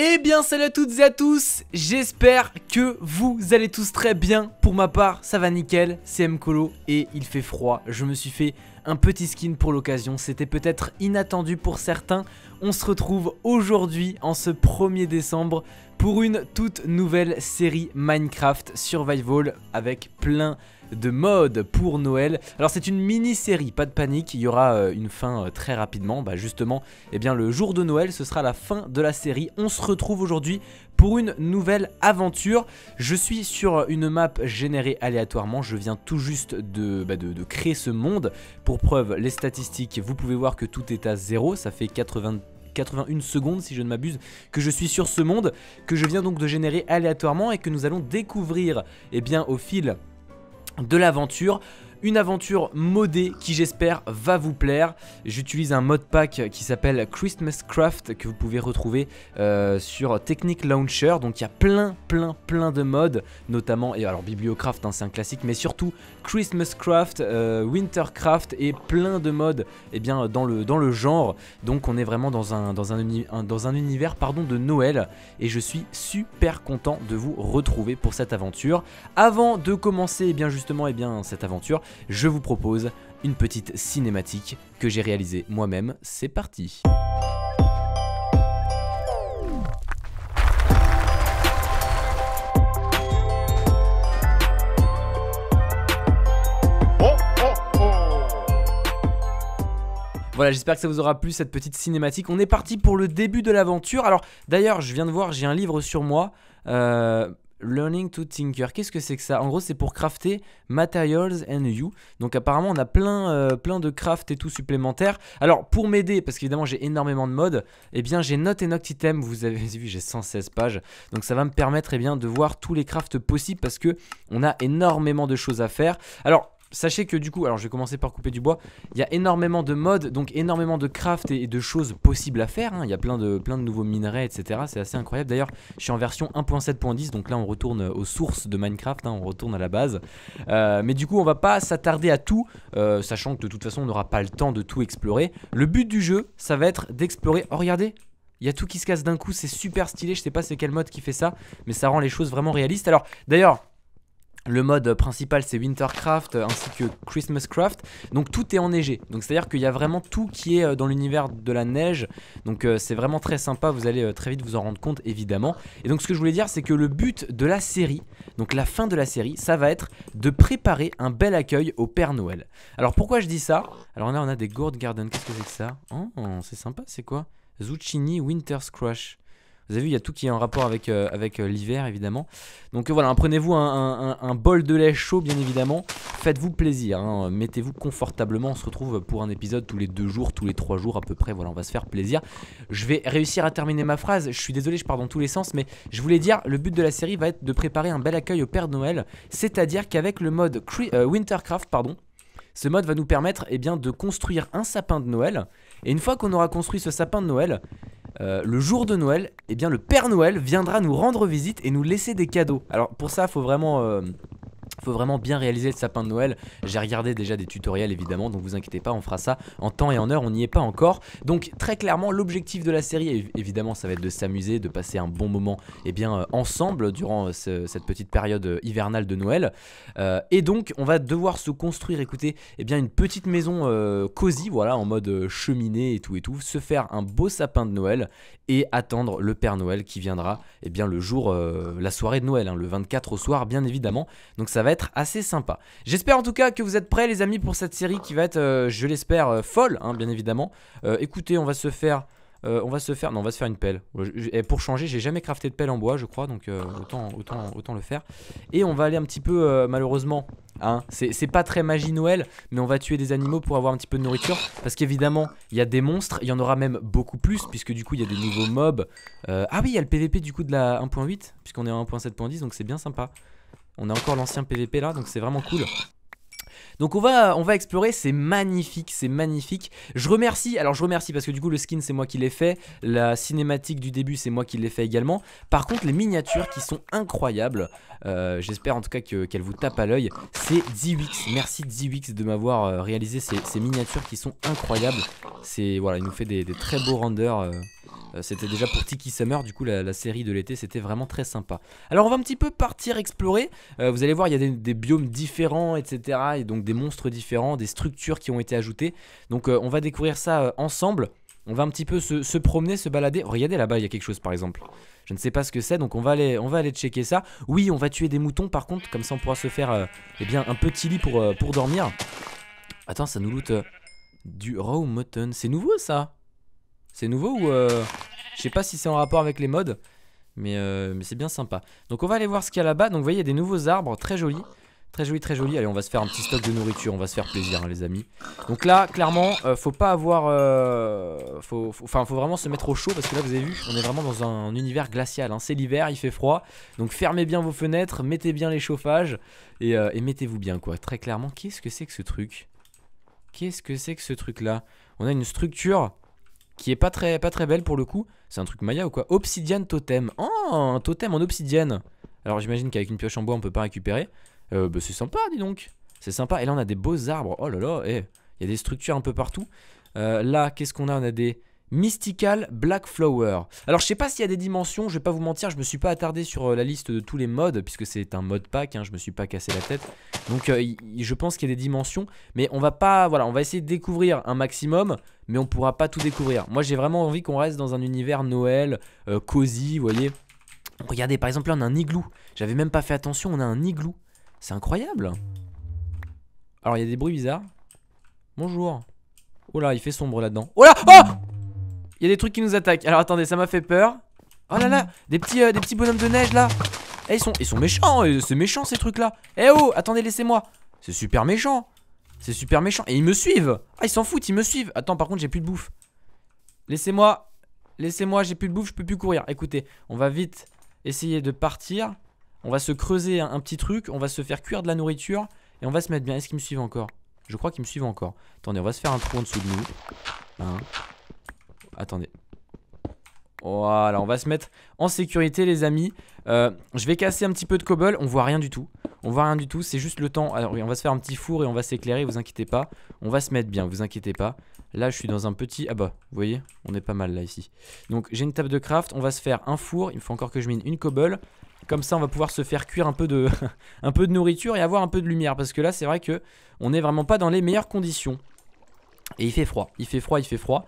Eh bien salut à toutes et à tous, j'espère que vous allez tous très bien, pour ma part ça va nickel, c'est Mkolo et il fait froid, je me suis fait un petit skin pour l'occasion, c'était peut-être inattendu pour certains, on se retrouve aujourd'hui en ce 1er décembre pour une toute nouvelle série Minecraft Survival avec plein de de mode pour Noël. Alors c'est une mini-série, pas de panique, il y aura euh, une fin euh, très rapidement. Bah justement, eh bien le jour de Noël, ce sera la fin de la série. On se retrouve aujourd'hui pour une nouvelle aventure. Je suis sur une map générée aléatoirement, je viens tout juste de, bah, de, créer ce monde. Pour preuve, les statistiques, vous pouvez voir que tout est à zéro, ça fait 80... 81 secondes si je ne m'abuse que je suis sur ce monde que je viens donc de générer aléatoirement et que nous allons découvrir eh bien au fil de l'aventure une aventure modée qui j'espère va vous plaire. J'utilise un mod pack qui s'appelle Christmas Craft que vous pouvez retrouver euh, sur Technic Launcher. Donc il y a plein plein plein de modes, notamment, et alors Bibliocraft hein, c'est un classique, mais surtout Christmas Craft, euh, Winter Wintercraft et plein de modes eh bien, dans, le, dans le genre. Donc on est vraiment dans un, dans un, dans un univers pardon, de Noël et je suis super content de vous retrouver pour cette aventure. Avant de commencer eh bien, justement et eh bien, cette aventure, je vous propose une petite cinématique que j'ai réalisée moi-même. C'est parti Voilà, j'espère que ça vous aura plu cette petite cinématique. On est parti pour le début de l'aventure. Alors, d'ailleurs, je viens de voir, j'ai un livre sur moi. Euh, Learning to Tinker. Qu'est-ce que c'est que ça En gros, c'est pour crafter Materials and You. Donc apparemment, on a plein, euh, plein de crafts et tout supplémentaire Alors, pour m'aider, parce qu'évidemment, j'ai énormément de modes, eh bien, j'ai Note et Item. Vous avez vu, j'ai 116 pages. Donc ça va me permettre eh bien, de voir tous les crafts possibles parce que on a énormément de choses à faire. Alors, Sachez que du coup, alors je vais commencer par couper du bois, il y a énormément de modes, donc énormément de craft et de choses possibles à faire, hein. il y a plein de, plein de nouveaux minerais, etc. C'est assez incroyable. D'ailleurs, je suis en version 1.7.10, donc là on retourne euh, aux sources de Minecraft, hein, on retourne à la base. Euh, mais du coup, on va pas s'attarder à tout, euh, sachant que de toute façon on n'aura pas le temps de tout explorer. Le but du jeu, ça va être d'explorer... Oh regardez, il y a tout qui se casse d'un coup, c'est super stylé, je sais pas c'est quel mode qui fait ça, mais ça rend les choses vraiment réalistes. Alors d'ailleurs, le mode principal c'est Wintercraft ainsi que Christmascraft. Donc tout est enneigé. Donc c'est à dire qu'il y a vraiment tout qui est euh, dans l'univers de la neige. Donc euh, c'est vraiment très sympa. Vous allez euh, très vite vous en rendre compte évidemment. Et donc ce que je voulais dire c'est que le but de la série, donc la fin de la série, ça va être de préparer un bel accueil au Père Noël. Alors pourquoi je dis ça Alors là on a des Gourd Garden. Qu'est-ce que c'est que ça Oh c'est sympa c'est quoi Zucchini Winter's Crush. Vous avez vu, il y a tout qui est en rapport avec, euh, euh, l'hiver, évidemment. Donc euh, voilà, prenez-vous un, bol de lait chaud, bien évidemment. Faites-vous plaisir, hein. mettez-vous confortablement. On se retrouve pour un épisode tous les deux jours, tous les trois jours à peu près. Voilà, on va se faire plaisir. Je vais réussir à terminer ma phrase. Je suis désolé, je pars dans tous les sens, mais je voulais dire, le but de la série va être de préparer un bel accueil au Père Noël. C'est-à-dire qu'avec le mode Wintercraft, pardon, ce mode va nous permettre eh bien, de construire un sapin de Noël. Et une fois qu'on aura construit ce sapin de Noël, euh, le jour de Noël, eh bien le Père Noël viendra nous rendre visite et nous laisser des cadeaux. Alors pour ça, faut vraiment euh, faut vraiment bien réaliser le sapin de Noël. J'ai regardé déjà des tutoriels évidemment, donc vous inquiétez pas, on fera ça en temps et en heure, on n'y est pas encore. Donc très clairement, l'objectif de la série, évidemment, ça va être de s'amuser, de passer un bon moment eh bien, euh, ensemble durant euh, cette petite période euh, hivernale de Noël. et donc, on va devoir se construire, écoutez, eh bien, une petite maison cosy, voilà, en mode cheminée et tout et tout, se faire un beau sapin de Noël et attendre le Père Noël qui viendra eh bien, le jour, euh, la soirée de Noël, hein, le 24 au soir bien évidemment. Donc ça va être assez sympa. J'espère en tout cas que vous êtes prêts les amis pour cette série qui va être, euh, je l'espère, euh, folle hein, bien évidemment. écoutez, on va se faire euh, on va se faire, non, on va se faire une pelle. Euh, pour changer, j'ai jamais crafté de pelle en bois, je crois, donc euh, autant, autant, autant le faire. Et on va aller un petit peu, malheureusement, hein, c'est pas très magie Noël, mais on va tuer des animaux pour avoir un petit peu de nourriture, parce qu'évidemment, il y a des monstres, il y en aura même beaucoup plus, puisque du coup, il y a des nouveaux mobs. ah oui, il y a le PVP du coup de la 1.8, puisqu'on est à 1.7.10, donc c'est bien sympa. On a encore l'ancien PVP là, donc c'est vraiment cool. Donc on va, on va explorer, c'est magnifique, c'est magnifique. Je remercie, alors je remercie parce que du coup le skin c'est moi qui l'ai fait, la cinématique du début c'est moi qui l'ai fait également. Par contre les miniatures qui sont incroyables, euh, j'espère en tout cas qu'elles vous tapent à l'œil, c'est Ziwix. Merci weeks de m'avoir euh, réalisé ces, miniatures qui sont incroyables. C'est, voilà, il nous fait des, très beaux renders. Euh. Euh, c'était déjà pour Tiki Summer, du coup la, série de l'été, c'était vraiment très sympa. Alors on va un petit peu partir explorer. Euh, vous allez voir, il y a des, biomes différents, etc. Et donc des monstres différents, des structures qui ont été ajoutées. Donc euh, on va découvrir ça ensemble. On va un petit peu se, promener, se balader. regardez là-bas, il y a quelque chose par exemple. Je ne sais pas ce que c'est, donc on va, aller, on va aller checker ça. Oui, on va tuer des moutons par contre, comme ça on pourra se faire eh bien, un petit lit pour, pour dormir. Attends, ça nous loot du raw mutton. C'est nouveau ça c'est nouveau ou... Euh, je sais pas si c'est en rapport avec les modes, mais, euh, mais c'est bien sympa. Donc on va aller voir ce qu'il y a là-bas. Donc vous voyez, il y a des nouveaux arbres, très jolis. Très jolis, très jolis. Allez, on va se faire un petit stock de nourriture, on va se faire plaisir, hein, les amis. Donc là, clairement, euh, faut pas avoir... faut, enfin, faut vraiment se mettre au chaud, parce que là, vous avez vu, on est vraiment dans un, univers glacial. Hein. C'est l'hiver, il fait froid. Donc fermez bien vos fenêtres, mettez bien les chauffages, et, et mettez-vous bien, quoi. Très clairement, qu'est-ce que c'est que ce truc Qu'est-ce que c'est que ce truc-là On a une structure qui est pas très, pas très belle pour le coup. C'est un truc maya ou quoi Obsidian totem. Oh, un totem en obsidienne. Alors j'imagine qu'avec une pioche en bois, on peut pas récupérer. Euh, bah, c'est sympa, dis donc. C'est sympa. Et là, on a des beaux arbres. Oh là là, eh. il y a des structures un peu partout. Euh, là, qu'est-ce qu'on a On a des Mystical Black Flower. Alors je sais pas s'il y a des dimensions, je vais pas vous mentir, je me suis pas attardé sur euh, la liste de tous les mods puisque c'est un mode pack, hein, je me suis pas cassé la tête. Donc euh, je pense qu'il y a des dimensions, mais on va pas, voilà, on va essayer de découvrir un maximum, mais on pourra pas tout découvrir. Moi j'ai vraiment envie qu'on reste dans un univers Noël, euh, cosy, vous voyez. Regardez, par exemple là on a un igloo, j'avais même pas fait attention, on a un igloo. C'est incroyable Alors il y a des bruits bizarres. Bonjour. Oh là, il fait sombre là-dedans. Oh là Oh il y a des trucs qui nous attaquent. Alors attendez, ça m'a fait peur. Oh là là, des petits, euh, des petits bonhommes de neige là. Eh, ils sont, ils sont méchants, euh, c'est méchant ces trucs là. Eh oh, attendez, laissez-moi. C'est super méchant. C'est super méchant. Et ils me suivent. Ah, ils s'en foutent, ils me suivent. Attends, par contre, j'ai plus de bouffe. Laissez-moi. Laissez-moi, j'ai plus de bouffe, je peux plus courir. Écoutez, on va vite essayer de partir. On va se creuser un, petit truc. On va se faire cuire de la nourriture. Et on va se mettre bien. Est-ce qu'ils me suivent encore Je crois qu'ils me suivent encore. Attendez, on va se faire un trou en dessous de nous. Hein attendez. Voilà, on va se mettre en sécurité les amis. Euh, je vais casser un petit peu de cobble, on voit rien du tout. On voit rien du tout, c'est juste le temps. Alors on va se faire un petit four et on va s'éclairer, vous inquiétez pas. On va se mettre bien, vous inquiétez pas. Là je suis dans un petit... Ah bah, vous voyez, on est pas mal là ici. Donc j'ai une table de craft, on va se faire un four, il faut encore que je mine une cobble. Comme ça on va pouvoir se faire cuire un peu de, un peu de nourriture et avoir un peu de lumière. Parce que là c'est vrai que on n'est vraiment pas dans les meilleures conditions. Et il fait froid, il fait froid, il fait froid.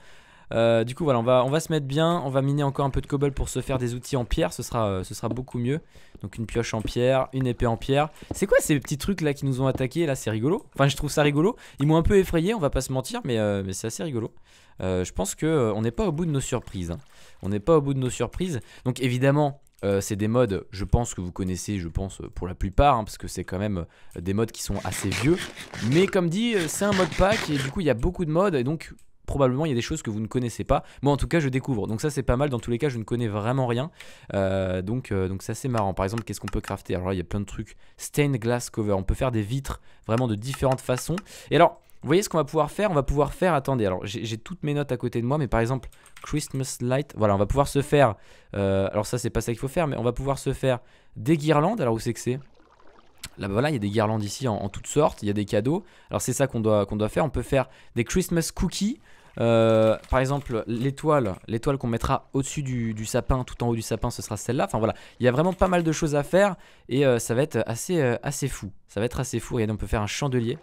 Euh, du coup, voilà, on va, on va se mettre bien. On va miner encore un peu de cobble pour se faire des outils en pierre. Ce sera, euh, ce sera beaucoup mieux. Donc, une pioche en pierre, une épée en pierre. C'est quoi ces petits trucs là qui nous ont attaqué Là, c'est rigolo. Enfin, je trouve ça rigolo. Ils m'ont un peu effrayé, on va pas se mentir, mais, euh, c'est assez rigolo. je pense que on n'est pas au bout de nos surprises. Hein. On n'est pas au bout de nos surprises. Donc, évidemment, c'est des modes, je pense que vous connaissez, je pense pour la plupart, hein, parce que c'est quand même des modes qui sont assez vieux. Mais comme dit, c'est un mode pack et du coup il y a beaucoup de modes et donc probablement il y a des choses que vous ne connaissez pas. Moi en tout cas je découvre, donc ça c'est pas mal, dans tous les cas je ne connais vraiment rien, euh, donc euh, donc ça c'est marrant. Par exemple qu'est-ce qu'on peut crafter Alors là il y a plein de trucs, stained glass cover, on peut faire des vitres vraiment de différentes façons. Et alors vous voyez ce qu'on va pouvoir faire On va pouvoir faire, attendez, alors j'ai toutes mes notes à côté de moi, mais par exemple, Christmas Light, voilà, on va pouvoir se faire, euh, alors ça c'est pas ça qu'il faut faire, mais on va pouvoir se faire des guirlandes, alors où c'est que c'est Là, voilà, il y a des guirlandes ici en, en, toutes sortes, il y a des cadeaux. Alors c'est ça qu'on doit, qu'on doit faire. On peut faire des Christmas cookies. Euh, par exemple, l'étoile, l'étoile qu'on mettra au-dessus du, sapin, tout en haut du sapin, ce sera celle-là. Enfin voilà, il y a vraiment pas mal de choses à faire et euh, ça va être assez, euh, assez fou. Ça va être assez fou. Regardez, on peut faire un chandelier.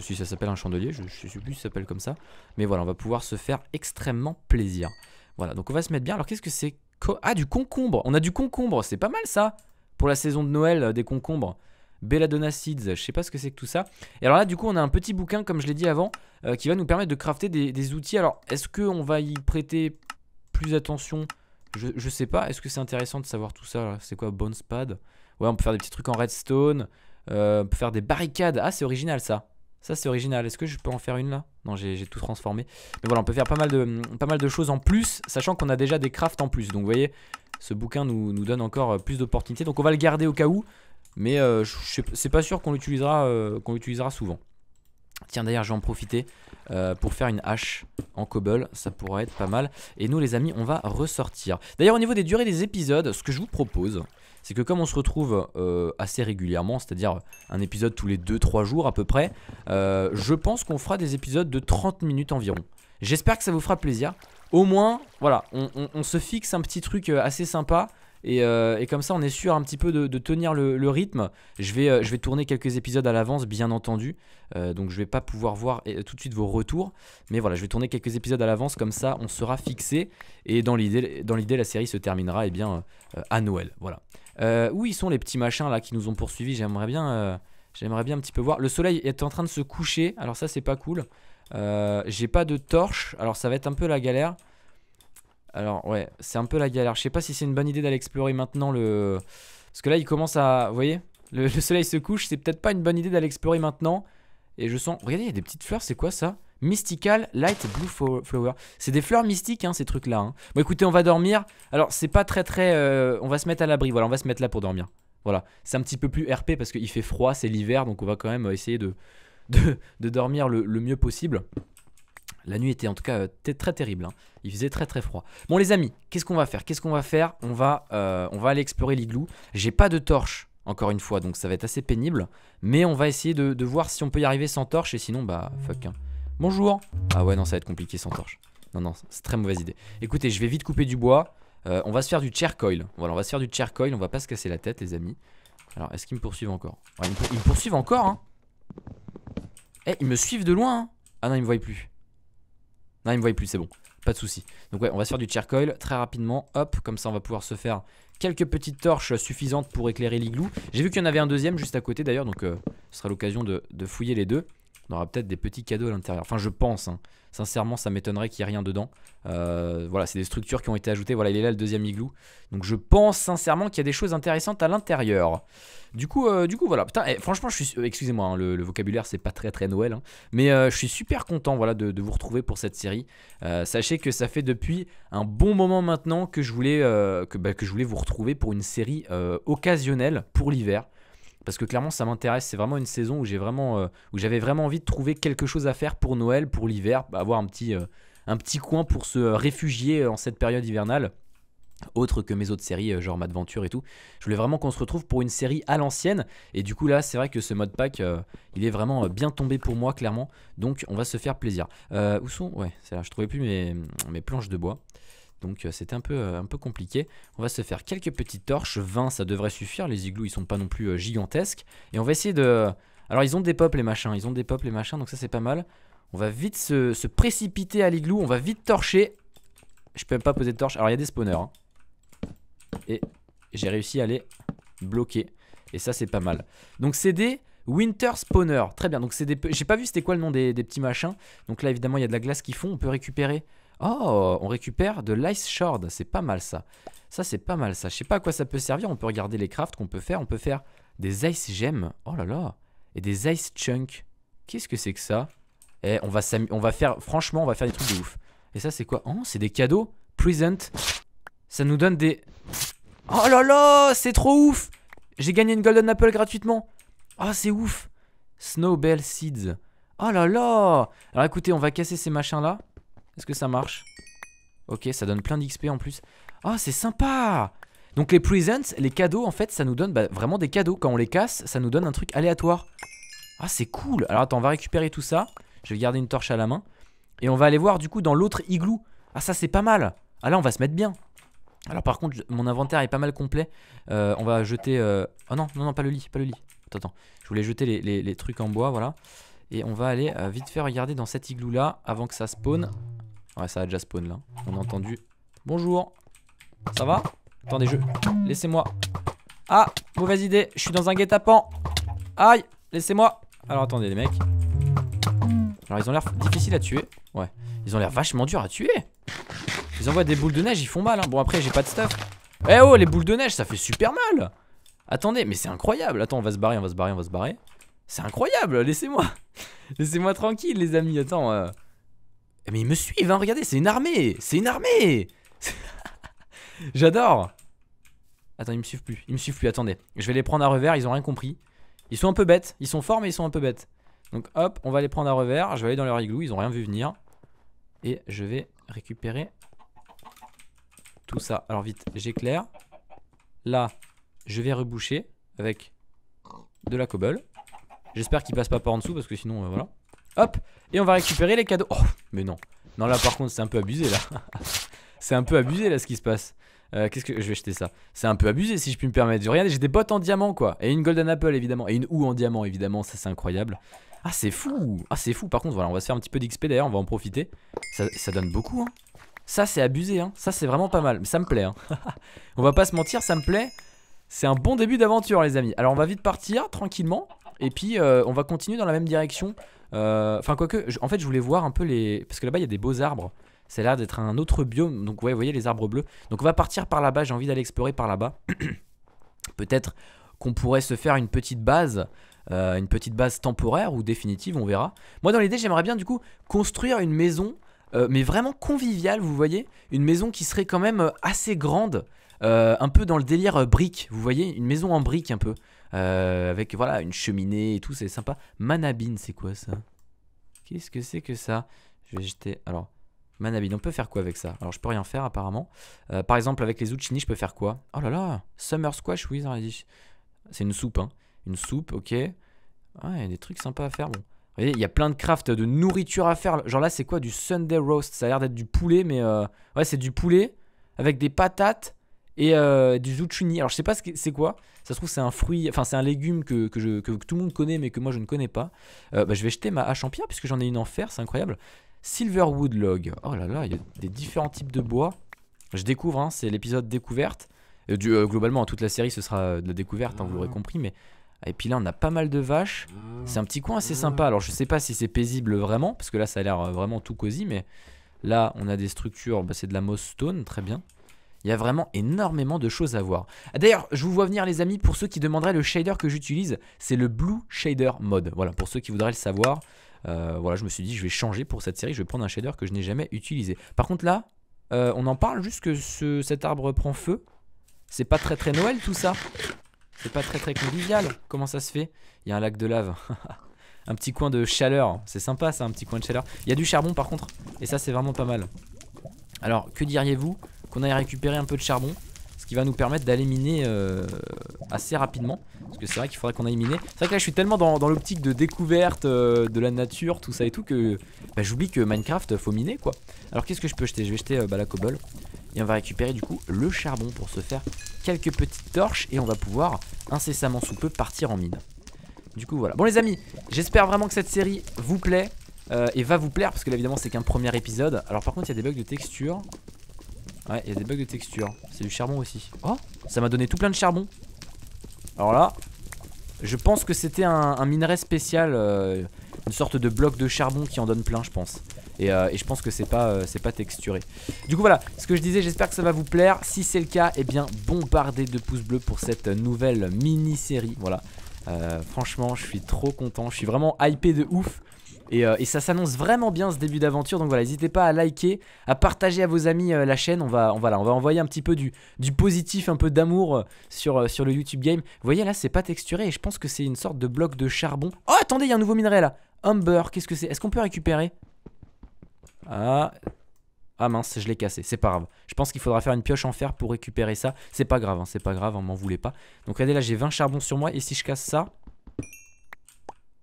si ça s'appelle un chandelier, je, ne sais plus si ça s'appelle comme ça. Mais voilà, on va pouvoir se faire extrêmement plaisir. Voilà, donc on va se mettre bien. Alors qu'est-ce que c'est Ah, du concombre On a du concombre, c'est pas mal ça Pour la saison de Noël, des concombres. Belladonna Seeds, je sais pas ce que c'est que tout ça. Et alors là, du coup, on a un petit bouquin, comme je l'ai dit avant, euh, qui va nous permettre de crafter des, outils. Alors, est-ce qu'on va y prêter plus attention je, sais pas. Est-ce que c'est intéressant de savoir tout ça C'est quoi bonespad, Ouais, on peut faire des petits trucs en redstone. Euh, on peut faire des barricades. Ah, c'est original ça. Ça, c'est original. Est-ce que je peux en faire une là Non, j'ai tout transformé. Mais voilà, on peut faire pas mal de, pas mal de choses en plus, sachant qu'on a déjà des crafts en plus. Donc, vous voyez, ce bouquin nous, nous donne encore euh, plus d'opportunités. Donc, on va le garder au cas où. Mais euh, c'est pas sûr qu'on l'utilisera euh, qu'on l'utilisera souvent. Tiens d'ailleurs je vais en profiter euh, pour faire une hache en cobble, ça pourrait être pas mal. Et nous les amis on va ressortir. D'ailleurs au niveau des durées des épisodes, ce que je vous propose, c'est que comme on se retrouve assez régulièrement, c'est-à-dire un épisode tous les 2-3 jours à peu près, je pense qu'on fera des épisodes de 30 minutes environ. J'espère que ça vous fera plaisir. Au moins, voilà, on se fixe un petit truc assez sympa. Euh, et, comme ça, on est sûr un petit peu de, tenir le, rythme. Euh, je vais, tourner quelques épisodes à l'avance, bien entendu. Euh, donc, je vais pas pouvoir voir tout de suite vos retours. Mais voilà, je vais tourner quelques épisodes à l'avance. Comme ça, on sera fixé. Et dans l'idée, la série se terminera eh bien, à Noël. Voilà. où ils sont les petits machins là qui nous ont poursuivis J'aimerais bien, j'aimerais bien un petit peu voir. Le soleil est en train de se coucher. Alors, ça, c'est pas cool. J'ai pas de torche. Alors, ça va être un peu la galère. Alors ouais, c'est un peu la galère. Je sais pas si c'est une bonne idée d'aller explorer maintenant le... Parce que là, il commence à... Vous voyez le, soleil se couche, c'est peut-être pas une bonne idée d'aller explorer maintenant. Et je sens... Regardez, il y a des petites fleurs, c'est quoi ça Mystical Light Blue Flower. C'est des fleurs mystiques, hein, ces trucs-là. Hein. Bon, écoutez, on va dormir. Alors, c'est pas très très... Euh, on va se mettre à l'abri, voilà, on va se mettre là pour dormir. Voilà, c'est un petit peu plus RP parce qu'il fait froid, c'est l'hiver, donc on va quand même essayer de, de, dormir le mieux possible. La nuit était en tout cas euh, très terrible. Hein. Il faisait très très froid. Bon les amis, qu'est-ce qu'on va faire Qu'est-ce qu'on va faire on va, euh, on va aller explorer l'igloo. J'ai pas de torche, encore une fois, donc ça va être assez pénible. Mais on va essayer de, voir si on peut y arriver sans torche. Et sinon, bah fuck. Hein. Bonjour Ah ouais, non, ça va être compliqué sans torche. Non, non, c'est très mauvaise idée. Écoutez, je vais vite couper du bois. Euh, on va se faire du chair coil. Voilà, on va se faire du chair On va pas se casser la tête, les amis. Alors, est-ce qu'ils me poursuivent encore ils, me poursuivent encore, hein Eh, ils me suivent de loin, hein. Ah non, ils me voient plus. Non, il me voit plus, c'est bon. Pas de souci. Donc ouais, on va se faire du chair très rapidement. Hop, comme ça on va pouvoir se faire quelques petites torches suffisantes pour éclairer l'igloo. J'ai vu qu'il y en avait un deuxième juste à côté d'ailleurs, donc euh, ce sera l'occasion de, fouiller les deux on aura peut-être des petits cadeaux à l'intérieur. Enfin, je pense. Hein. Sincèrement, ça m'étonnerait qu'il n'y ait rien dedans. Euh, voilà, c'est des structures qui ont été ajoutées. Voilà, il est là le deuxième igloo. Donc, je pense sincèrement qu'il y a des choses intéressantes à l'intérieur. Du coup, euh, du coup, voilà. Putain, eh, franchement, je suis. Excusez-moi, hein, le, vocabulaire, c'est pas très très Noël. Hein. Mais euh, je suis super content, voilà, de, vous retrouver pour cette série. sachez que ça fait depuis un bon moment maintenant que je voulais, bah, que, je voulais vous retrouver pour une série occasionnelle pour l'hiver parce que clairement ça m'intéresse. C'est vraiment une saison où j'ai vraiment, euh, où j'avais vraiment envie de trouver quelque chose à faire pour Noël, pour l'hiver, avoir un petit, euh, un petit coin pour se réfugier euh, en cette période hivernale. Autre que mes autres séries, genre Madventure et tout. Je voulais vraiment qu'on se retrouve pour une série à l'ancienne. Et du coup, là, c'est vrai que ce mode pack, il est vraiment bien tombé pour moi, clairement. Donc, on va se faire plaisir. où sont Ouais, c'est là, je trouvais plus mes, mes planches de bois. Donc euh, c'était un peu, euh, un peu compliqué. On va se faire quelques petites torches. 20, ça devrait suffire. Les igloos, ils sont pas non plus euh, gigantesques. Et on va essayer de... Alors ils ont des pop les machins. Ils ont des pop les machins, donc ça c'est pas mal. On va vite se, précipiter à l'igloo. On va vite torcher. Je peux même pas poser de torche. Alors il y a des spawners. Hein. Et j'ai réussi à les bloquer. Et ça c'est pas mal. Donc c'est des... Winter Spawner, très bien. Donc c'est des, j'ai pas vu c'était quoi le nom des, des petits machins. Donc là évidemment il y a de la glace qui fond. On peut récupérer Oh, on récupère de l'ice shard, c'est pas mal ça. Ça c'est pas mal ça. Je sais pas à quoi ça peut servir, on peut regarder les crafts qu'on peut faire, on peut faire des ice gems Oh là là. Et des ice chunks. Qu'est-ce que c'est que ça Eh, on va on va faire franchement, on va faire des trucs de ouf. Et ça c'est quoi Oh, c'est des cadeaux present. Ça nous donne des Oh là là, c'est trop ouf. J'ai gagné une golden apple gratuitement. Ah, oh, c'est ouf. Snowbell seeds. Oh là là. Alors écoutez, on va casser ces machins là. Est-ce que ça marche Ok, ça donne plein d'XP en plus. Oh, c'est sympa Donc les presents, les cadeaux, en fait, ça nous donne bah, vraiment des cadeaux. Quand on les casse, ça nous donne un truc aléatoire. Ah, c'est cool Alors attends, on va récupérer tout ça. Je vais garder une torche à la main. Et on va aller voir du coup dans l'autre igloo. Ah, ça, c'est pas mal Ah là, on va se mettre bien alors par contre, mon inventaire est pas mal complet. Euh, on va jeter... Euh, oh non, non, non, pas le lit, pas le lit. Attends, attends. Je voulais jeter les, trucs en bois, voilà. Et on va aller euh, vite faire regarder dans cet igloo là avant que ça spawn. Ouais, ça a déjà spawn là. On a entendu. Bonjour. Ça va Attendez, je. Laissez-moi. Ah, mauvaise idée. Je suis dans un guet-apens. Aïe, laissez-moi. Alors attendez, les mecs. Alors ils ont l'air difficiles à tuer. Ouais. Ils ont l'air vachement durs à tuer. Ils envoient des boules de neige, ils font mal. Hein. Bon, après, j'ai pas de stuff. Eh oh, les boules de neige, ça fait super mal. Attendez, mais c'est incroyable. Attends, on va se barrer, on va se barrer, on va se barrer. C'est incroyable, laissez-moi. laissez-moi tranquille, les amis. Attends. Euh... Mais ils me suivent, hein, regardez, c'est une armée C'est une armée J'adore Attends, ils me suivent plus, ils me suivent plus, attendez. Je vais les prendre à revers, ils ont rien compris. Ils sont un peu bêtes, ils sont forts mais ils sont un peu bêtes. Donc hop, on va les prendre à revers, je vais aller dans leur igloo, ils ont rien vu venir. Et je vais récupérer tout ça. Alors vite, j'éclaire. Là, je vais reboucher avec de la cobble. J'espère qu'ils passent pas par en dessous parce que sinon, euh, voilà. Hop, et on va récupérer les cadeaux. Oh, mais non. Non, là par contre, c'est un peu abusé là. c'est un peu abusé là ce qui se passe. Euh, qu'est-ce que je vais acheter ça C'est un peu abusé si je puis me permettre. Regardez, j'ai des bottes en diamant quoi. Et une golden apple évidemment. Et une ou en diamant évidemment. Ça c'est incroyable. Ah c'est fou Ah c'est fou. Par contre voilà, on va se faire un petit peu d'XP d'ailleurs. On va en profiter. Ça, donne beaucoup. Hein. Ça c'est abusé. Hein. Ça c'est vraiment pas mal. ça me plaît. Hein. on va pas se mentir, ça me plaît. C'est un bon début d'aventure les amis. Alors on va vite partir tranquillement. Et puis euh, on va continuer dans la même direction euh, enfin, quoique, en fait, je voulais voir un peu les. Parce que là-bas, il y a des beaux arbres. C'est l'air d'être un autre biome. Donc, vous voyez les arbres bleus. Donc, on va partir par là-bas. J'ai envie d'aller explorer par là-bas. Peut-être qu'on pourrait se faire une petite base. Euh, une petite base temporaire ou définitive, on verra. Moi, dans l'idée, j'aimerais bien du coup construire une maison, euh, mais vraiment conviviale, vous voyez, une maison qui serait quand même assez grande, un peu dans le délire brique, vous voyez, une maison en brique un peu. Euh, avec voilà une cheminée et tout, c'est sympa. Manabine, c'est quoi ça Qu'est-ce que c'est que ça Je vais jeter. Alors, Manabine, on peut faire quoi avec ça Alors, je peux rien faire apparemment. Euh, par exemple, avec les Uchini, je peux faire quoi Oh là là Summer Squash, oui, c'est une soupe, hein. Une soupe, ok. Ouais il y a des trucs sympas à faire. Bon. Vous voyez, il y a plein de craft de nourriture à faire. Genre là, c'est quoi du Sunday roast Ça a l'air d'être du poulet, mais euh, ouais, c'est du poulet avec des patates et euh, du zucchini. Alors je sais pas ce que c'est quoi, ça se trouve c'est un fruit, enfin c'est un légume que, tout le monde connaît mais que moi je ne connais pas. Euh, bah, je vais jeter ma hache en pierre puisque j'en ai une en fer, c'est incroyable. Silverwood log, oh là là, il y a des différents types de bois. Je découvre, hein, c'est l'épisode découverte. Euh, du, globalement, toute la série ce sera de la découverte, hein, vous l'aurez ah. compris, mais ah, et puis là, on a pas mal de vaches. Ah. C'est un petit coin assez sympa. Alors, je sais pas si c'est paisible vraiment, parce que là, ça a l'air vraiment tout cosy, mais là, on a des structures. Bah, c'est de la moss stone, très bien. Il y a vraiment énormément de choses à voir. D'ailleurs, je vous vois venir les amis, pour ceux qui demanderaient le shader que j'utilise, c'est le Blue Shader Mode. Voilà, pour ceux qui voudraient le savoir, euh, voilà, je me suis dit je vais changer pour cette série, je vais prendre un shader que je n'ai jamais utilisé. Par contre là, euh, on en parle juste que cet arbre prend feu. C'est pas très très Noël tout ça. C'est pas très très convivial. Comment ça se fait Il y a un lac de lave. un petit coin de chaleur. C'est sympa ça, un petit coin de chaleur. Il y a du charbon par contre. Et ça c'est vraiment pas mal. Alors, que diriez-vous qu'on aille récupérer un peu de charbon. Ce qui va nous permettre d'aller miner euh, assez rapidement. Parce que c'est vrai qu'il faudrait qu'on aille miner. C'est vrai que là je suis tellement dans, l'optique de découverte euh, de la nature, tout ça et tout, que bah, j'oublie que Minecraft euh, faut miner quoi. Alors qu'est-ce que je peux jeter Je vais jeter bah, la cobble. Et on va récupérer du coup le charbon pour se faire quelques petites torches. Et on va pouvoir incessamment sous peu partir en mine. Du coup voilà. Bon les amis, j'espère vraiment que cette série vous plaît. et va vous plaire parce que là évidemment c'est qu'un premier épisode Alors par contre il y a des bugs de texture Ouais, il y a des bugs de texture. C'est du charbon aussi. Oh, ça m'a donné tout plein de charbon. Alors là, je pense que c'était un, minerai spécial, euh, une sorte de bloc de charbon qui en donne plein, je pense. Et, euh, je pense que c'est pas, euh, c'est pas texturé. Du coup voilà, ce que je disais, j'espère que ça va vous plaire. Si c'est le cas, eh bien bombardez de pouces bleus pour cette nouvelle mini-série. Voilà. franchement, je suis trop content, je suis vraiment hypé de ouf. Euh, et, ça s'annonce vraiment bien ce début d'aventure. Donc voilà, n'hésitez pas à liker, à partager à vos amis euh, la chaîne. On va, on, on va envoyer un petit peu du, positif, un peu d'amour euh, sur, sur le YouTube Game. Vous voyez là, c'est pas texturé et je pense que c'est une sorte de bloc de charbon. Oh, attendez, il y a un nouveau minerai là. Humber, qu'est-ce que c'est Est-ce qu'on peut récupérer Ah, ah mince, je l'ai cassé, c'est pas grave. Je pense qu'il faudra faire une pioche en fer pour récupérer ça. C'est pas grave, hein, c'est pas grave, on m'en voulait pas. Donc regardez là, j'ai 20 charbons sur moi et si je casse ça,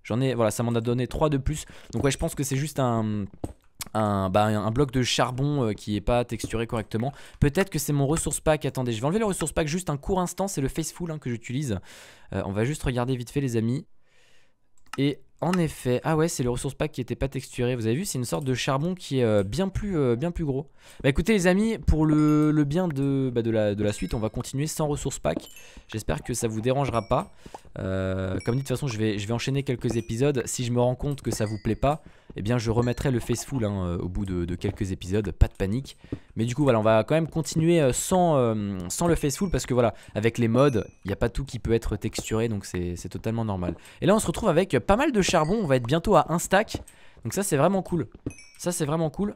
J'en ai, voilà, ça m'en a donné 3 de plus. Donc ouais, je pense que c'est juste un... Un, bah, bloc de charbon euh, qui est pas texturé correctement. Peut-être que c'est mon ressource pack. Attendez, je vais enlever le ressource pack juste un court instant. C'est le Faceful hein, que j'utilise. Euh, on va juste regarder vite fait, les amis. Et en effet, ah ouais, c'est le ressource pack qui était pas texturé. Vous avez vu, c'est une sorte de charbon qui est euh, bien plus, euh, bien plus gros. Bah écoutez les amis, pour le, bien de, bah, de, la, suite, on va continuer sans ressource pack. J'espère que ça vous dérangera pas. Euh, comme dit, de toute façon, je vais, je vais enchaîner quelques épisodes. Si je me rends compte que ça vous plaît pas, eh bien je remettrai le Faceful hein, euh, au bout de, quelques épisodes, pas de panique. Mais du coup voilà, on va quand même continuer euh, sans, euh, sans le Faceful parce que voilà, avec les modes, il n'y a pas tout qui peut être texturé, donc c'est totalement normal. Et là on se retrouve avec pas mal de charbon, on va être bientôt à un stack, donc ça c'est vraiment cool. Ça c'est vraiment cool.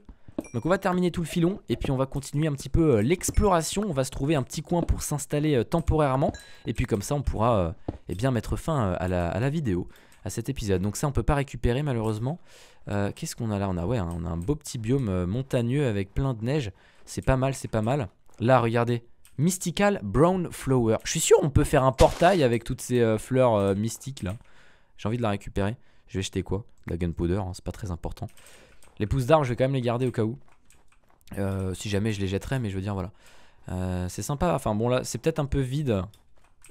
Donc on va terminer tout le filon et puis on va continuer un petit peu l'exploration. On va se trouver un petit coin pour s'installer temporairement et puis comme ça on pourra Et eh bien mettre fin à la, à la vidéo, à cet épisode. Donc ça on peut pas récupérer malheureusement. Euh, qu'est-ce qu'on a là on a, ouais, hein, on a un beau petit biome euh, montagneux avec plein de neige. C'est pas mal, c'est pas mal. Là, regardez. Mystical Brown Flower. Je suis sûr on peut faire un portail avec toutes ces euh, fleurs mystiques là. J'ai envie de la récupérer. Je vais jeter quoi De la gunpowder, hein, c'est pas très important. Les pousses d'armes je vais quand même les garder au cas où. si jamais je les jetterais mais je veux dire voilà. c'est sympa. Enfin bon là, c'est peut-être un peu vide.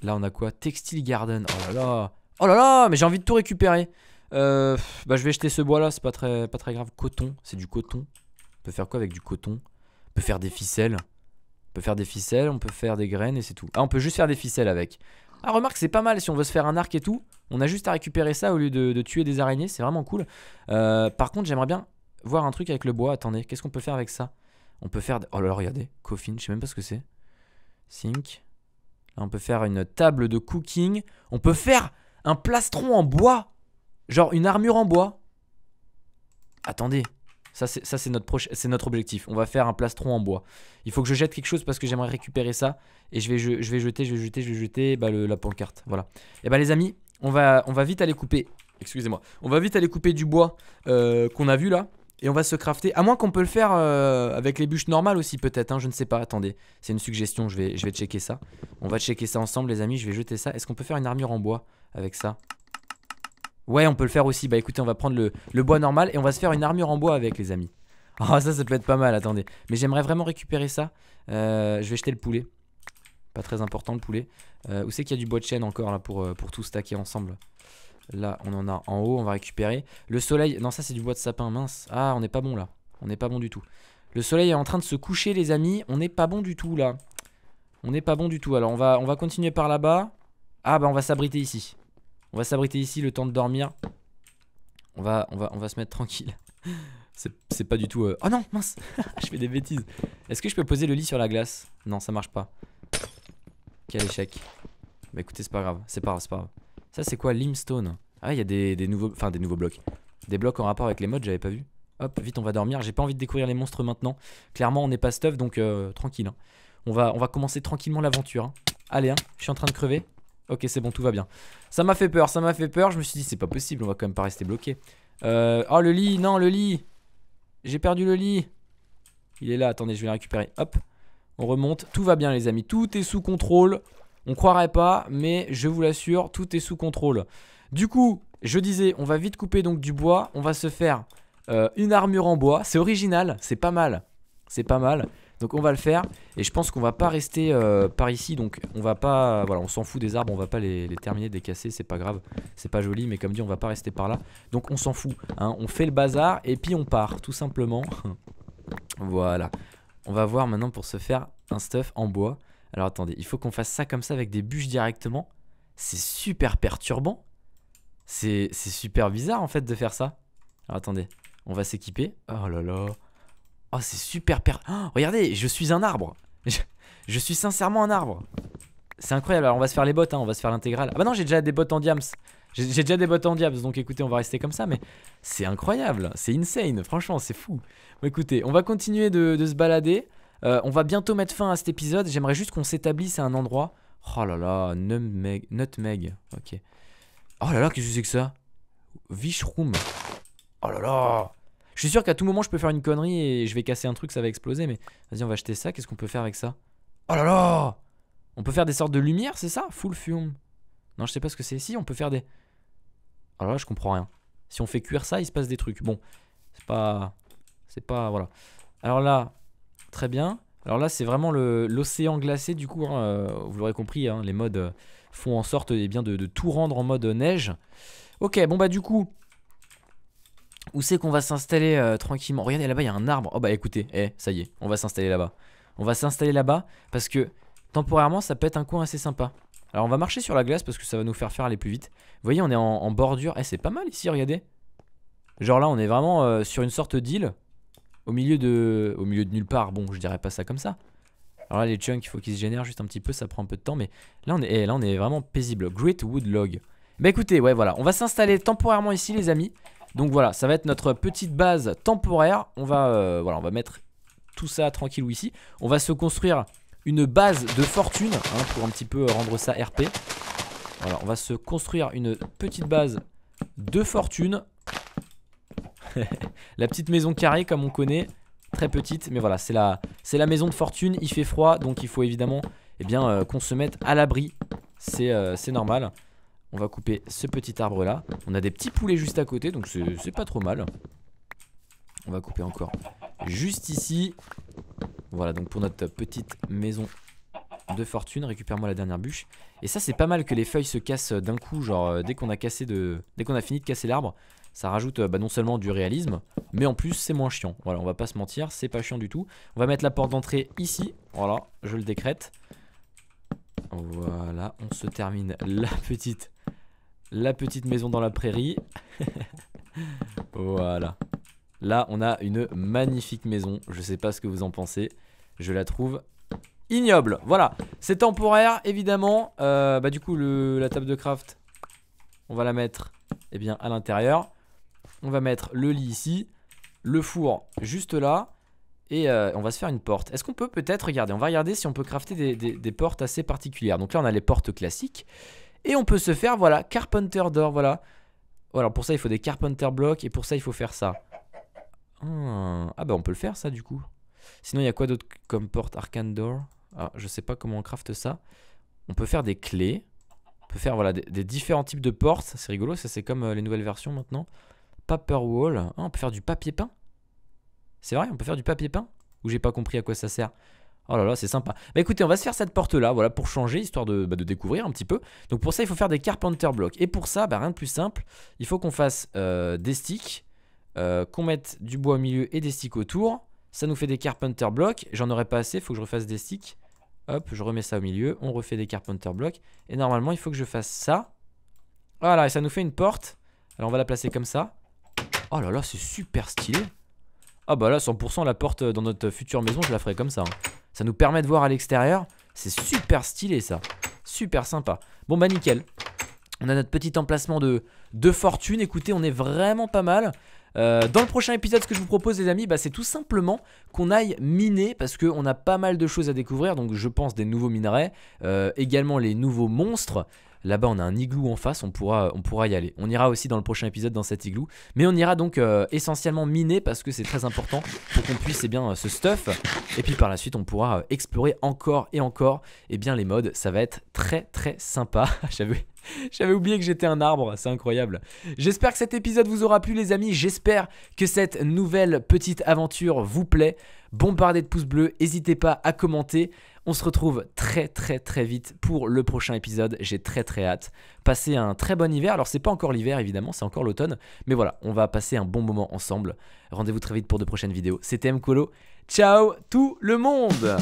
Là on a quoi Textile Garden. Oh là là. Oh là là, mais j'ai envie de tout récupérer. Euh, bah, je vais jeter ce bois là, c'est pas très, pas très grave. Coton, c'est du coton. On peut faire quoi avec du coton On peut faire des ficelles. On peut faire des ficelles, on peut faire des graines et c'est tout. Ah, on peut juste faire des ficelles avec. Ah, remarque, c'est pas mal si on veut se faire un arc et tout. On a juste à récupérer ça au lieu de, tuer des araignées, c'est vraiment cool. Euh, par contre, j'aimerais bien voir un truc avec le bois. Attendez, qu'est-ce qu'on peut faire avec ça On peut faire. Oh là là, regardez, coffin, je sais même pas ce que c'est. Sink. on peut faire une table de cooking. On peut faire un plastron en bois. Genre une armure en bois. Attendez. Ça, c'est notre, notre objectif. On va faire un plastron en bois. Il faut que je jette quelque chose parce que j'aimerais récupérer ça. Et je vais, je, vais jeter, je vais jeter, je vais jeter bah, le, la pancarte. Voilà. Et eh bah ben, les amis, on va, on va vite aller couper. Excusez-moi. On va vite aller couper du bois euh, qu'on a vu là. Et on va se crafter. À moins qu'on peut le faire euh, avec les bûches normales aussi peut-être. Hein, je ne sais pas. Attendez. C'est une suggestion. Je vais, je vais checker ça. On va checker ça ensemble les amis. Je vais jeter ça. Est-ce qu'on peut faire une armure en bois avec ça Ouais, on peut le faire aussi. Bah écoutez, on va prendre le, bois normal et on va se faire une armure en bois avec, les amis. Ah, oh, ça, ça peut être pas mal, attendez. Mais j'aimerais vraiment récupérer ça. Euh, je vais jeter le poulet. Pas très important, le poulet. Euh, où c'est qu'il y a du bois de chêne encore, là, pour, euh, pour tout stacker ensemble Là, on en a en haut, on va récupérer. Le soleil... Non, ça, c'est du bois de sapin, mince. Ah, on n'est pas bon, là. On n'est pas bon du tout. Le soleil est en train de se coucher, les amis. On n'est pas bon du tout, là. On n'est pas bon du tout. Alors, on va, on va continuer par là-bas. Ah, bah, on va s'abriter ici. On va s'abriter ici le temps de dormir. On va, on va, on va se mettre tranquille. C'est pas du tout... Euh, oh non, mince Je fais des bêtises. Est-ce que je peux poser le lit sur la glace Non, ça marche pas. Quel échec. Bah écoutez, c'est pas grave. C'est pas, grave, pas grave. Ça, c'est quoi Limestone. Ah, il y a des, nouveaux... Enfin, des nouveaux blocs. Des blocs en rapport avec les modes, j'avais pas vu. Hop, vite, on va dormir. J'ai pas envie de découvrir les monstres maintenant. Clairement, on n'est pas stuff, donc euh, tranquille. Hein. On, va, on va commencer tranquillement l'aventure. Hein. Allez, hein, je suis en train de crever. Ok, c'est bon, tout va bien. Ça m'a fait peur, ça m'a fait peur. Je me suis dit, c'est pas possible, on va quand même pas rester bloqué. Euh, oh, le lit, non, le lit. J'ai perdu le lit. Il est là, attendez, je vais le récupérer. Hop, on remonte. Tout va bien, les amis. Tout est sous contrôle. On croirait pas, mais je vous l'assure, tout est sous contrôle. Du coup, je disais, on va vite couper donc du bois. On va se faire euh, une armure en bois. C'est original, c'est pas mal. C'est pas mal. Donc on va le faire et je pense qu'on va pas rester euh, par ici donc on va pas voilà on s'en fout des arbres on va pas les, terminer de casser c'est pas grave c'est pas joli mais comme dit on va pas rester par là donc on s'en fout hein. on fait le bazar et puis on part tout simplement voilà on va voir maintenant pour se faire un stuff en bois alors attendez il faut qu'on fasse ça comme ça avec des bûches directement c'est super perturbant c'est super bizarre en fait de faire ça alors attendez on va s'équiper oh là là Oh, c'est super per... Oh, regardez, je suis un arbre. Je, suis sincèrement un arbre. C'est incroyable. Alors, on va se faire les bottes, hein, on va se faire l'intégrale. Ah bah non, j'ai déjà des bottes en diams. J'ai déjà des bottes en diams, donc écoutez, on va rester comme ça, mais c'est incroyable, c'est insane, franchement, c'est fou. Bon, écoutez, on va continuer de, se balader. Euh, on va bientôt mettre fin à cet épisode. J'aimerais juste qu'on s'établisse à un endroit. Oh là là, nutmeg, Ok. Oh là là, qu'est-ce que c'est que ça Vishroom. Oh là là je suis sûr qu'à tout moment, je peux faire une connerie et je vais casser un truc, ça va exploser. Mais vas-y, on va acheter ça. Qu'est-ce qu'on peut faire avec ça Oh là là On peut faire des sortes de lumière, c'est ça Full fume. Non, je sais pas ce que c'est. Si, on peut faire des. Alors oh là je comprends rien. Si on fait cuire ça, il se passe des trucs. Bon, c'est pas. C'est pas. Voilà. Alors là, très bien. Alors là, c'est vraiment l'océan glacé, du coup. Hein, euh, vous l'aurez compris, hein, les modes euh, font en sorte eh bien, de, tout rendre en mode neige. Ok, bon bah du coup, où c'est qu'on va s'installer euh, tranquillement Regardez là-bas, il y a un arbre. Oh bah écoutez, eh, ça y est, on va s'installer là-bas. On va s'installer là-bas parce que temporairement, ça peut être un coin assez sympa. Alors on va marcher sur la glace parce que ça va nous faire faire aller plus vite. Vous voyez, on est en, bordure. Eh, c'est pas mal ici, regardez. Genre là, on est vraiment euh, sur une sorte d'île au milieu de au milieu de nulle part. Bon, je dirais pas ça comme ça. Alors là, les chunks, il faut qu'ils se génèrent juste un petit peu, ça prend un peu de temps, mais là, on est, eh, là, on est vraiment paisible. Great Wood Log. Bah écoutez, ouais, voilà, on va s'installer temporairement ici, les amis. Donc voilà, ça va être notre petite base temporaire. On va, euh, voilà, on va mettre tout ça tranquille ici. On va se construire une base de fortune hein, pour un petit peu rendre ça RP. Voilà, on va se construire une petite base de fortune. la petite maison carrée comme on connaît, très petite, mais voilà, c'est la, la maison de fortune. Il fait froid, donc il faut évidemment eh bien, euh, qu'on se mette à l'abri. C'est euh, c'est normal. On va couper ce petit arbre là. On a des petits poulets juste à côté, donc c'est pas trop mal. On va couper encore juste ici. Voilà, donc pour notre petite maison de fortune, récupère-moi la dernière bûche. Et ça, c'est pas mal que les feuilles se cassent d'un coup, genre euh, dès qu'on a cassé de, dès qu'on a fini de casser l'arbre, ça rajoute euh, bah, non seulement du réalisme, mais en plus c'est moins chiant. Voilà, on va pas se mentir, c'est pas chiant du tout. On va mettre la porte d'entrée ici. Voilà, je le décrète. Voilà, on se termine la petite la petite maison dans la prairie. voilà. Là, on a une magnifique maison. Je sais pas ce que vous en pensez. Je la trouve ignoble. Voilà. C'est temporaire, évidemment. Euh, bah, du coup, la table de craft, on va la mettre et eh bien, à l'intérieur. On va mettre le lit ici, le four juste là. Et euh, on va se faire une porte. Est-ce qu'on peut peut-être regarder On va regarder si on peut crafter des, des portes assez particulières. Donc là, on a les portes classiques. Et on peut se faire, voilà, Carpenter Door, voilà. Voilà, pour ça, il faut des Carpenter blocks et pour ça, il faut faire ça. Ah. ah bah on peut le faire ça du coup. Sinon il y a quoi d'autre comme porte arcane door ah, Je sais pas comment on craft ça. On peut faire des clés. On peut faire voilà, des, différents types de portes. C'est rigolo, ça c'est comme euh, les nouvelles versions maintenant. Paper wall. Ah, on peut faire du papier peint. C'est vrai, on peut faire du papier peint Ou j'ai pas compris à quoi ça sert Oh là là, c'est sympa. Bah écoutez, on va se faire cette porte là, voilà, pour changer, histoire bah, de, découvrir un petit peu. Donc pour ça, il faut faire des carpenter blocks. Et pour ça, bah, rien de plus simple, il faut qu'on fasse euh, des sticks, euh, qu'on mette du bois au milieu et des sticks autour. Ça nous fait des carpenter blocks. J'en aurais pas assez, il faut que je refasse des sticks. Hop, je remets ça au milieu, on refait des carpenter blocks. Et normalement, il faut que je fasse ça. Voilà, et ça nous fait une porte. Alors on va la placer comme ça. Oh là là, c'est super stylé. Ah bah là, 100% la porte euh, dans notre future maison, je la ferai comme ça. Hein. Ça nous permet de voir à l'extérieur. C'est super stylé ça. Super sympa. Bon bah nickel. On a notre petit emplacement de, de fortune. Écoutez, on est vraiment pas mal. Euh, dans le prochain épisode, ce que je vous propose, les amis, bah, c'est tout simplement qu'on aille miner parce qu'on a pas mal de choses à découvrir. Donc, je pense des nouveaux minerais, euh, également les nouveaux monstres. Là-bas, on a un igloo en face, on pourra, on pourra y aller. On ira aussi dans le prochain épisode dans cet igloo. Mais on ira donc euh, essentiellement miner parce que c'est très important pour qu'on puisse eh bien, euh, ce stuff. Et puis par la suite, on pourra euh, explorer encore et encore eh bien, les modes. Ça va être très très sympa. J'avais j'avais oublié que j'étais un arbre, c'est incroyable. J'espère que cet épisode vous aura plu les amis, j'espère que cette nouvelle petite aventure vous plaît. Bombardez de pouces bleus, n'hésitez pas à commenter. On se retrouve très très très vite pour le prochain épisode. J'ai très très hâte. Passez un très bon hiver. Alors c'est pas encore l'hiver évidemment, c'est encore l'automne. Mais voilà, on va passer un bon moment ensemble. Rendez-vous très vite pour de prochaines vidéos. C'était Mkolo. Ciao tout le monde